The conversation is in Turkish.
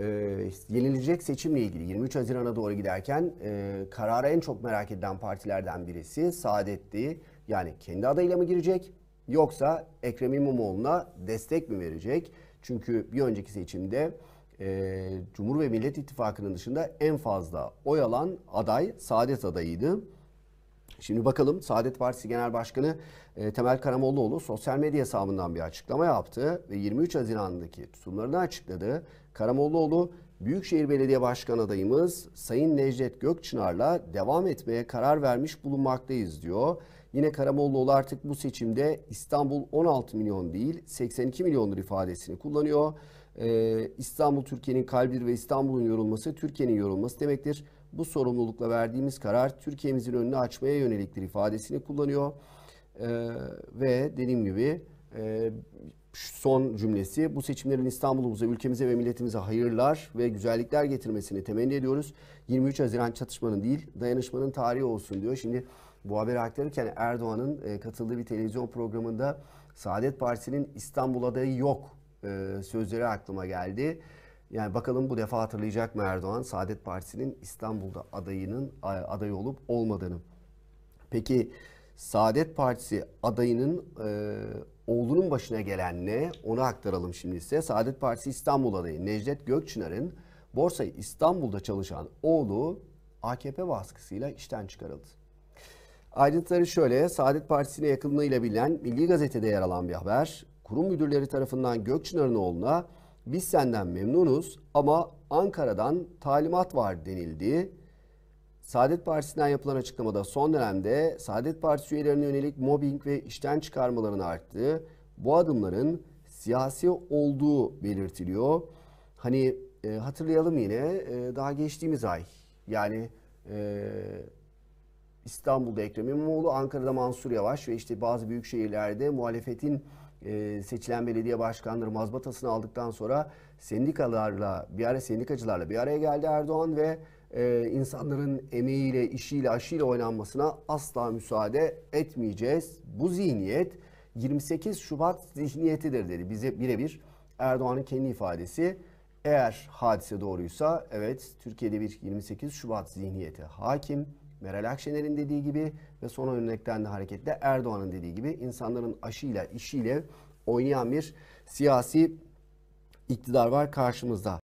e, yenilecek seçimle ilgili 23 Haziran'a doğru giderken e, karara en çok merak edilen partilerden birisi Saadet'ti. Yani kendi adayıyla mı girecek yoksa Ekrem İmamoğlu'na destek mi verecek? Çünkü bir önceki seçimde e, Cumhur ve Millet İttifakı'nın dışında en fazla oy alan aday Saadet adayıydı. Şimdi bakalım Saadet Partisi Genel Başkanı e, Temel Karamollaoğlu sosyal medya hesabından bir açıklama yaptı ve 23 Haziran'daki tutumlarını açıkladı. Karamollaoğlu Büyükşehir Belediye Başkanı adayımız Sayın Necdet Gökçınar'la devam etmeye karar vermiş bulunmaktayız diyor. Yine Karamollaoğlu artık bu seçimde İstanbul 16 milyon değil 82 milyondur ifadesini kullanıyor e, İstanbul Türkiye'nin kalbidir ve İstanbul'un yorulması Türkiye'nin yorulması demektir. Bu sorumlulukla verdiğimiz karar Türkiye'mizin önünü açmaya yöneliktir ifadesini kullanıyor. E, ve dediğim gibi e, son cümlesi bu seçimlerin İstanbul'umuza, ülkemize ve milletimize hayırlar ve güzellikler getirmesini temenni ediyoruz. 23 Haziran çatışmanın değil dayanışmanın tarihi olsun diyor. Şimdi bu haberi aktarırken Erdoğan'ın e, katıldığı bir televizyon programında Saadet Partisi'nin İstanbul adayı yok e, sözleri aklıma geldi. Yani bakalım bu defa hatırlayacak mı Erdoğan Saadet Partisi'nin İstanbul'da adayının aday olup olmadığını. Peki Saadet Partisi adayının e, oğlunun başına gelen ne? Onu aktaralım şimdi size. Saadet Partisi İstanbul adayı Necdet Gökçünar'ın Borsa İstanbul'da çalışan oğlu AKP baskısıyla işten çıkarıldı. Ayrıntıları şöyle, Saadet Partisi'ne yakınlığıyla bilinen Milli Gazete'de yer alan bir haber kurum müdürleri tarafından Gökçınar'ın oğluna biz senden memnunuz ama Ankara'dan talimat var denildi. Saadet Partisi'nden yapılan açıklamada son dönemde Saadet Partisi üyelerine yönelik mobbing ve işten çıkarmaların arttığı bu adımların siyasi olduğu belirtiliyor. Hani e, hatırlayalım yine e, daha geçtiğimiz ay yani e, İstanbul'da Ekrem İmamoğlu, Ankara'da Mansur Yavaş ve işte bazı büyük şehirlerde muhalefetin e, seçilen belediye başkanları mazbatasını aldıktan sonra sendikalarla, bir ara sendikacılarla bir araya geldi Erdoğan ve e, insanların emeğiyle, işiyle, aşıyla oynanmasına asla müsaade etmeyeceğiz. Bu zihniyet 28 Şubat zihniyetidir dedi. Bize birebir Erdoğan'ın kendi ifadesi. Eğer hadise doğruysa evet Türkiye'de bir 28 Şubat zihniyeti hakim. Meral Akşener'in dediği gibi ve son örnekten de hareketle Erdoğan'ın dediği gibi insanların aşıyla, işiyle oynayan bir siyasi iktidar var karşımızda.